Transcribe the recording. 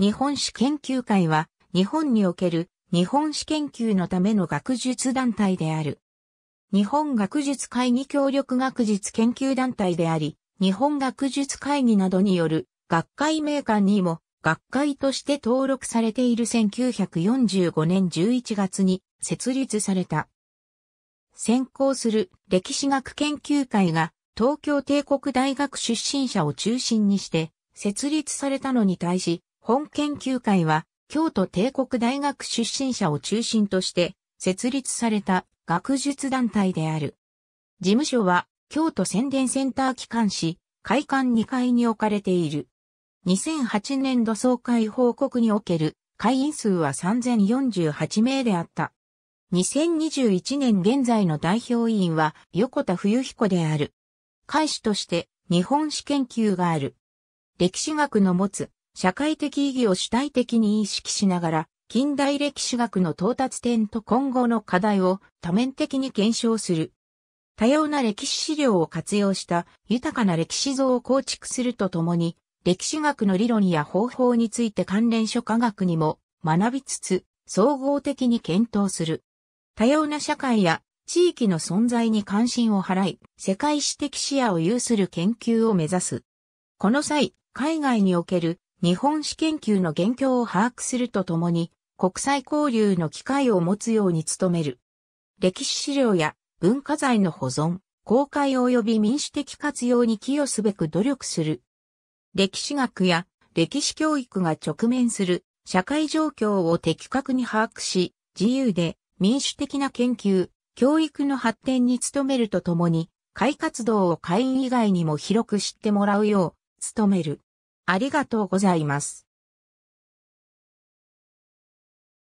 日本史研究会は、日本における日本史研究のための学術団体である。日本学術会議協力学術研究団体であり、日本学術会議などによる学会名鑑にも学会として登録されている1945年11月に設立された。先行する歴史学研究会が東京帝国大学出身者を中心にして設立されたのに対し、本研究会は、京都帝国大学出身者を中心として設立された学術団体である。事務所は京都宣伝センター機関誌会館2階に置かれている。2008年度総会報告における会員数は3048名であった。2021年現在の代表委員は横田冬彦である。会士として日本史研究がある。歴史学の持つ社会的意義を主体的に意識しながら、近代歴史学の到達点と今後の課題を多面的に検証する。多様な歴史資料を活用した豊かな歴史像を構築するとともに、歴史学の理論や方法について関連書科学にも学びつつ、総合的に検討する。多様な社会や地域の存在に関心を払い、世界史的視野を有する研究を目指す。この際、海外における日本史研究の現況を把握するとともに、国際交流の機会を持つように努める。歴史資料や文化財の保存、公開及び民主的活用に寄与すべく努力する。歴史学や歴史教育が直面する社会状況を的確に把握し、自由で民主的な研究、教育の発展に努めるとともに、会活動を会員以外にも広く知ってもらうよう、努める。ありがとうございます。